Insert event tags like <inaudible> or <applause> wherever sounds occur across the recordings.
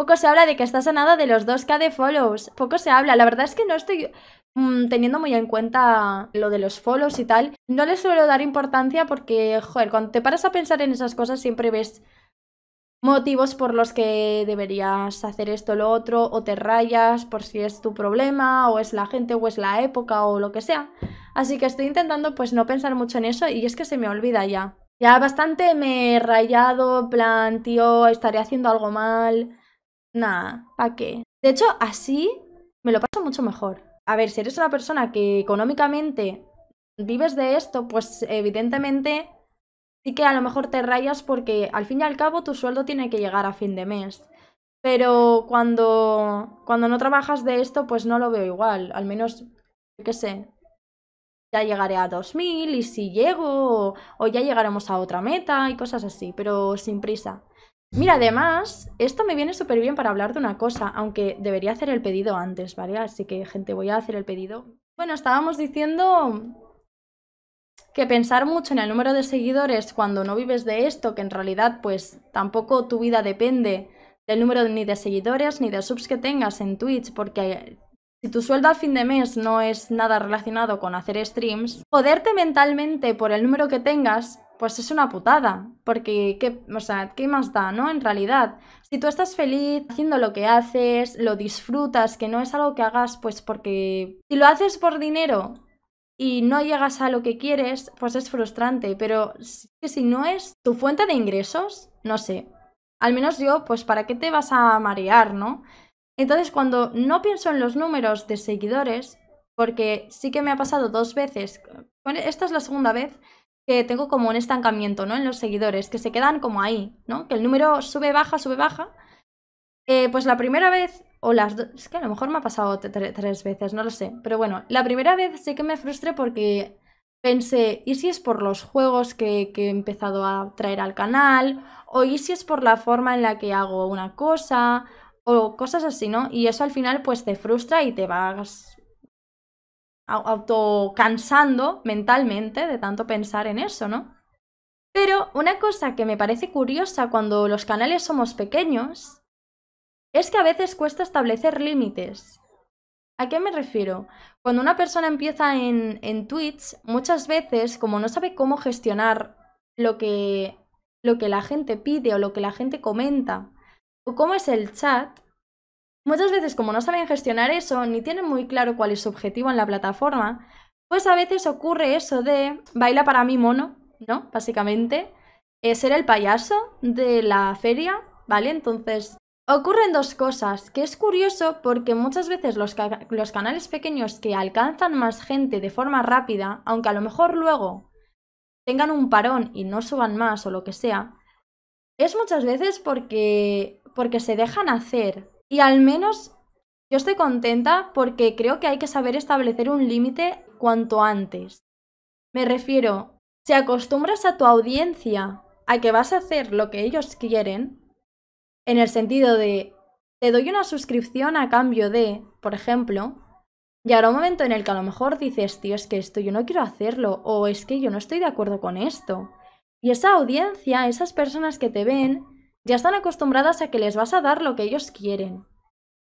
Poco se habla de que a nada de los 2K de follows. Poco se habla. La verdad es que no estoy mm, teniendo muy en cuenta lo de los follows y tal. No le suelo dar importancia porque, joder, cuando te paras a pensar en esas cosas siempre ves motivos por los que deberías hacer esto o lo otro, o te rayas por si es tu problema, o es la gente, o es la época, o lo que sea. Así que estoy intentando pues no pensar mucho en eso y es que se me olvida ya. Ya bastante me he rayado, plan, tío, estaré haciendo algo mal. Nah, ¿para qué? De hecho, así me lo paso mucho mejor. A ver, si eres una persona que económicamente vives de esto, pues evidentemente sí que a lo mejor te rayas porque al fin y al cabo tu sueldo tiene que llegar a fin de mes. Pero cuando, cuando no trabajas de esto, pues no lo veo igual. Al menos, yo qué sé, ya llegaré a 2000 y si llego o ya llegaremos a otra meta y cosas así, pero sin prisa. Mira, además, esto me viene súper bien para hablar de una cosa, aunque debería hacer el pedido antes, ¿vale? Así que, gente, voy a hacer el pedido. Bueno, estábamos diciendo que pensar mucho en el número de seguidores cuando no vives de esto, que en realidad pues tampoco tu vida depende del número ni de seguidores ni de subs que tengas en Twitch, porque si tu sueldo al fin de mes no es nada relacionado con hacer streams, poderte mentalmente por el número que tengas pues es una putada, porque ¿qué, o sea, ¿qué más da, no? En realidad, si tú estás feliz haciendo lo que haces, lo disfrutas, que no es algo que hagas, pues porque si lo haces por dinero y no llegas a lo que quieres, pues es frustrante, pero si, si no es tu fuente de ingresos, no sé, al menos yo, pues ¿para qué te vas a marear, no? Entonces, cuando no pienso en los números de seguidores, porque sí que me ha pasado dos veces, esta es la segunda vez que tengo como un estancamiento, ¿no? En los seguidores, que se quedan como ahí, ¿no? Que el número sube, baja, sube, baja. Eh, pues la primera vez, o las dos, es que a lo mejor me ha pasado tres veces, no lo sé. Pero bueno, la primera vez sé que me frustré porque pensé, ¿y si es por los juegos que, que, he empezado a traer al canal? ¿O y si es por la forma en la que hago una cosa? O cosas así, ¿no? Y eso al final pues te frustra y te vas autocansando mentalmente de tanto pensar en eso, ¿no? Pero una cosa que me parece curiosa cuando los canales somos pequeños es que a veces cuesta establecer límites. ¿A qué me refiero? Cuando una persona empieza en, en Twitch, muchas veces, como no sabe cómo gestionar lo que, lo que la gente pide o lo que la gente comenta, o cómo es el chat, Muchas veces como no saben gestionar eso ni tienen muy claro cuál es su objetivo en la plataforma, pues a veces ocurre eso de baila para mí mono, ¿no? Básicamente, eh, ser el payaso de la feria, ¿vale? Entonces, ocurren dos cosas, que es curioso porque muchas veces los, los canales pequeños que alcanzan más gente de forma rápida, aunque a lo mejor luego tengan un parón y no suban más o lo que sea, es muchas veces porque, porque se dejan hacer y al menos yo estoy contenta porque creo que hay que saber establecer un límite cuanto antes. Me refiero, si acostumbras a tu audiencia a que vas a hacer lo que ellos quieren, en el sentido de, te doy una suscripción a cambio de, por ejemplo, ahora un momento en el que a lo mejor dices, tío, es que esto yo no quiero hacerlo, o es que yo no estoy de acuerdo con esto. Y esa audiencia, esas personas que te ven, ya están acostumbradas a que les vas a dar lo que ellos quieren.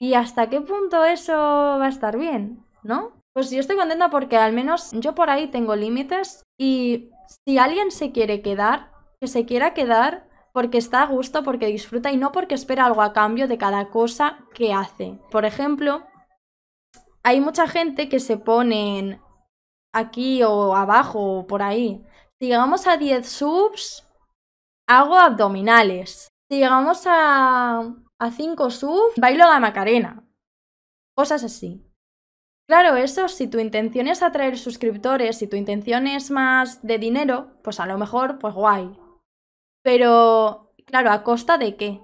¿Y hasta qué punto eso va a estar bien? ¿No? Pues yo estoy contenta porque al menos yo por ahí tengo límites y si alguien se quiere quedar, que se quiera quedar porque está a gusto, porque disfruta y no porque espera algo a cambio de cada cosa que hace. Por ejemplo, hay mucha gente que se pone aquí o abajo o por ahí. Si llegamos a 10 subs, hago abdominales. Si llegamos a, a 5 sub, bailo la Macarena. Cosas así. Claro, eso, si tu intención es atraer suscriptores, si tu intención es más de dinero, pues a lo mejor, pues guay. Pero, claro, ¿a costa de qué?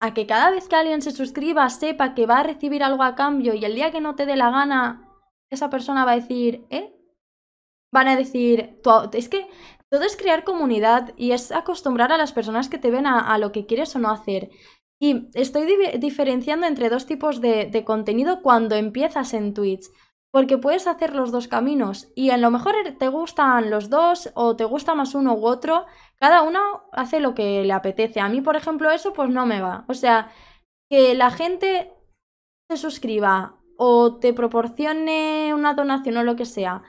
A que cada vez que alguien se suscriba sepa que va a recibir algo a cambio y el día que no te dé la gana, esa persona va a decir, ¿eh? Van a decir, es que todo es crear comunidad y es acostumbrar a las personas que te ven a, lo que quieres o no hacer. Y estoy diferenciando entre dos tipos de, de contenido cuando empiezas en Twitch porque puedes hacer los dos caminos y a lo mejor er, te gustan los dos o te gusta más uno u otro, cada uno hace lo que le apetece. A mí, por ejemplo, eso pues no me va. O sea, que la gente se suscriba o te proporcione una donación o lo que sea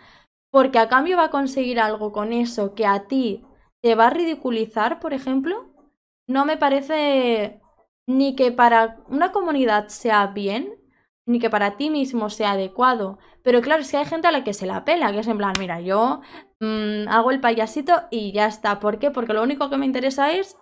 porque a cambio va a conseguir algo con eso que a ti te va a ridiculizar, por ejemplo, no me parece ni que para una comunidad sea bien, ni que para ti mismo sea adecuado. Pero claro, es que hay gente a la que se la pela, que es en plan, mira, yo mm, hago el payasito y ya está. ¿Por qué? Porque lo único que me interesa es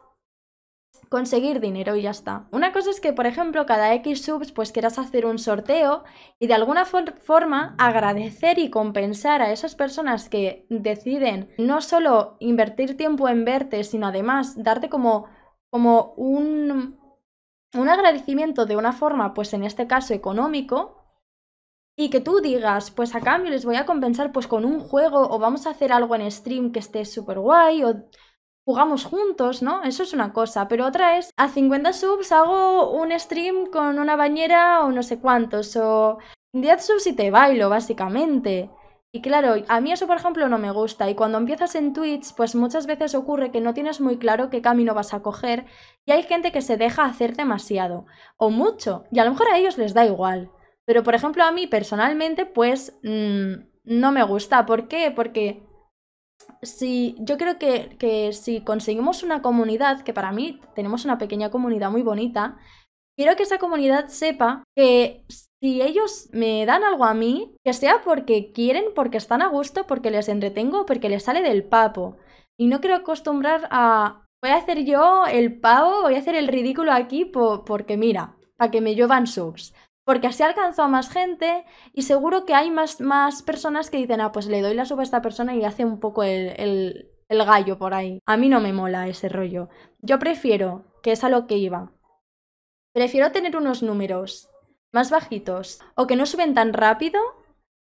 conseguir dinero y ya está. Una cosa es que, por ejemplo, cada X subs pues quieras hacer un sorteo y de alguna forma agradecer y compensar a esas personas que deciden no solo invertir tiempo en verte, sino además darte como, como un, un agradecimiento de una forma, pues en este caso económico, y que tú digas, pues a cambio les voy a compensar pues con un juego o vamos a hacer algo en stream que esté súper guay o jugamos juntos, ¿no? Eso es una cosa, pero otra es, a 50 subs hago un stream con una bañera o no sé cuántos, o 10 subs y te bailo, básicamente. Y claro, a mí eso por ejemplo no me gusta y cuando empiezas en Twitch pues muchas veces ocurre que no tienes muy claro qué camino vas a coger y hay gente que se deja hacer demasiado o mucho y a lo mejor a ellos les da igual. Pero por ejemplo a mí personalmente pues mm, no me gusta. ¿Por qué? Porque si yo creo que, si conseguimos una comunidad, que para mí tenemos una pequeña comunidad muy bonita, quiero que esa comunidad sepa que si ellos me dan algo a mí, que sea porque quieren, porque están a gusto, porque les entretengo, porque les sale del papo. Y no quiero acostumbrar a, voy a hacer yo el pavo, voy a hacer el ridículo aquí porque mira, para que me llevan subs porque así alcanzó a más gente y seguro que hay más, más personas que dicen, ah, pues le doy la sub a esta persona y hace un poco el, el, gallo por ahí. A mí no me mola ese rollo. Yo prefiero, que es a lo que iba, prefiero tener unos números más bajitos o que no suben tan rápido,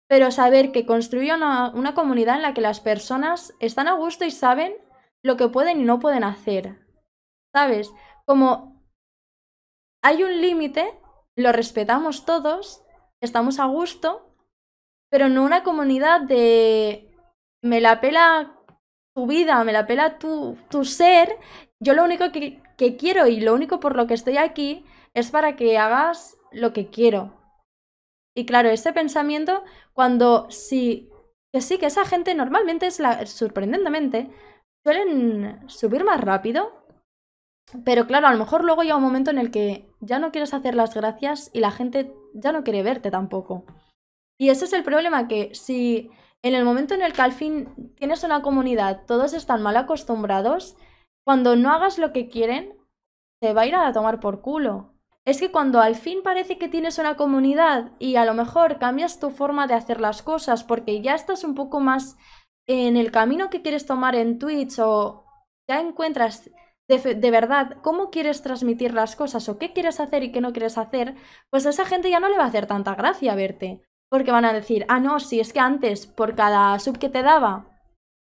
pero saber que construyo una comunidad en la que las personas están a gusto y saben lo que pueden y no pueden hacer. ¿Sabes? Como hay un límite lo respetamos todos, estamos a gusto, pero no una comunidad de me la pela tu vida, me la pela tu, ser, yo lo único que, quiero y lo único por lo que estoy aquí es para que hagas lo que quiero. Y claro, ese pensamiento, cuando sí, que sí, que esa gente normalmente es la, sorprendentemente, suelen subir más rápido pero claro, a lo mejor luego llega un momento en el que ya no quieres hacer las gracias y la gente ya no quiere verte tampoco. Y ese es el problema, que si en el momento en el que al fin tienes una comunidad, todos están mal acostumbrados, cuando no hagas lo que quieren, te va a ir a tomar por culo. Es que cuando al fin parece que tienes una comunidad y a lo mejor cambias tu forma de hacer las cosas porque ya estás un poco más en el camino que quieres tomar en Twitch o ya encuentras de, verdad cómo quieres transmitir las cosas o qué quieres hacer y qué no quieres hacer, pues a esa gente ya no le va a hacer tanta gracia verte. Porque van a decir, ah, no, si es que antes por cada sub que te daba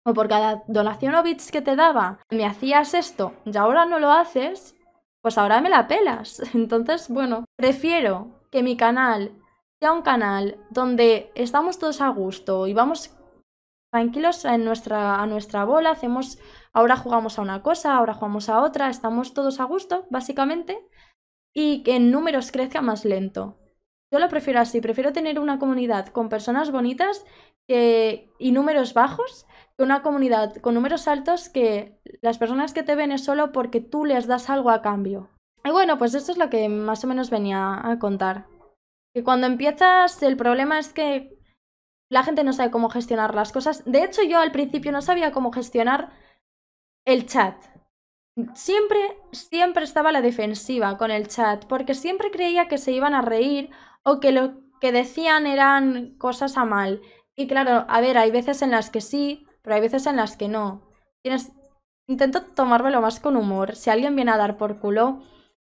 o por cada donación o bits que te daba, me hacías esto y ahora no lo haces, pues ahora me la pelas. <laughs> Entonces, bueno, prefiero que mi canal sea un canal donde estamos todos a gusto y vamos tranquilos en nuestra, a nuestra bola, hacemos, ahora jugamos a una cosa, ahora jugamos a otra, estamos todos a gusto, básicamente, y que en números crezca más lento. Yo lo prefiero así, prefiero tener una comunidad con personas bonitas y números bajos que una comunidad con números altos que las personas que te ven es solo porque tú les das algo a cambio. Y bueno, pues esto es lo que más o menos venía a contar. Que cuando empiezas, el problema es que la gente no sabe cómo gestionar las cosas. De hecho, yo al principio no sabía cómo gestionar el chat. Siempre, siempre estaba a la defensiva con el chat, porque siempre creía que se iban a reír o que lo que decían eran cosas a mal. Y claro, a ver, hay veces en las que sí, pero hay veces en las que no. Tienes... Intento tomármelo más con humor. Si alguien viene a dar por culo,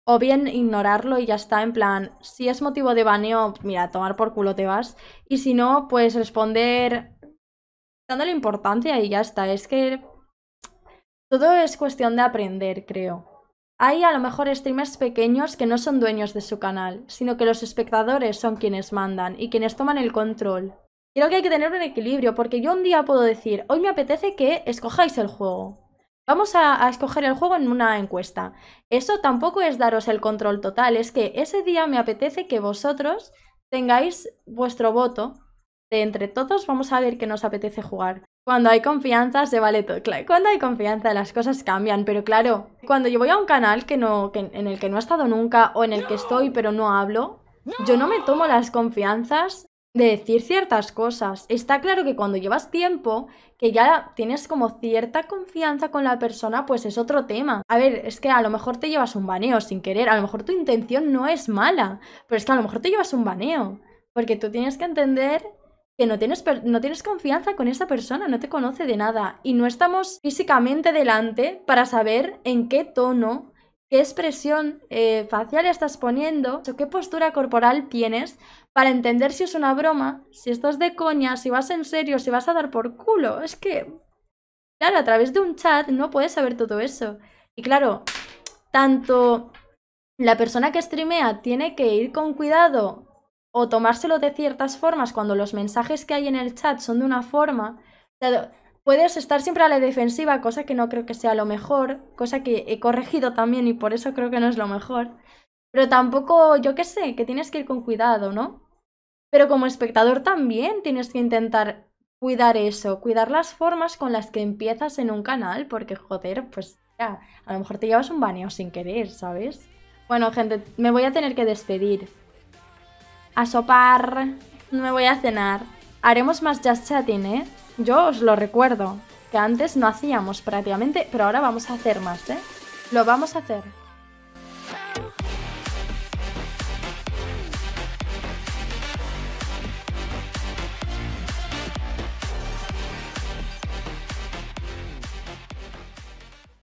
o bien ignorarlo y ya está, en plan, si es motivo de baneo, mira, tomar por culo te vas. Y si no, pues responder dándole importancia y ya está. Es que todo es cuestión de aprender, creo. Hay a lo mejor streamers pequeños que no son dueños de su canal, sino que los espectadores son quienes mandan y quienes toman el control. Creo que hay que tener un equilibrio, porque yo un día puedo decir, hoy me apetece que escojáis el juego. Vamos a, escoger el juego en una encuesta. Eso tampoco es daros el control total, es que ese día me apetece que vosotros tengáis vuestro voto. De entre todos vamos a ver qué nos apetece jugar. Cuando hay confianza se vale todo. cuando hay confianza las cosas cambian, pero claro, cuando yo voy a un canal que no, que, en el que no he estado nunca o en el que estoy pero no hablo, yo no me tomo las confianzas de decir ciertas cosas. Está claro que cuando llevas tiempo, que ya tienes como cierta confianza con la persona, pues es otro tema. A ver, es que a lo mejor te llevas un baneo sin querer, a lo mejor tu intención no es mala, pero es que a lo mejor te llevas un baneo, porque tú tienes que entender que no tienes, no tienes confianza con esa persona, no te conoce de nada y no estamos físicamente delante para saber en qué tono qué expresión eh, facial estás poniendo o qué postura corporal tienes para entender si es una broma, si estás de coña, si vas en serio, si vas a dar por culo. Es que, claro, a través de un chat no puedes saber todo eso. Y claro, tanto la persona que streamea tiene que ir con cuidado o tomárselo de ciertas formas cuando los mensajes que hay en el chat son de una forma. puedes estar siempre a la defensiva, cosa que no creo que sea lo mejor, cosa que he corregido también y por eso creo que no es lo mejor. Pero tampoco, yo qué sé, que tienes que ir con cuidado, ¿no? Pero como espectador también tienes que intentar cuidar eso, cuidar las formas con las que empiezas en un canal, porque joder, pues ya, a lo mejor te llevas un baño sin querer, ¿sabes? Bueno, gente, me voy a tener que despedir. A sopar, me voy a cenar. Haremos más Just Chatting, ¿eh? Yo os lo recuerdo, que antes no hacíamos prácticamente, pero ahora vamos a hacer más, ¿eh? Lo vamos a hacer.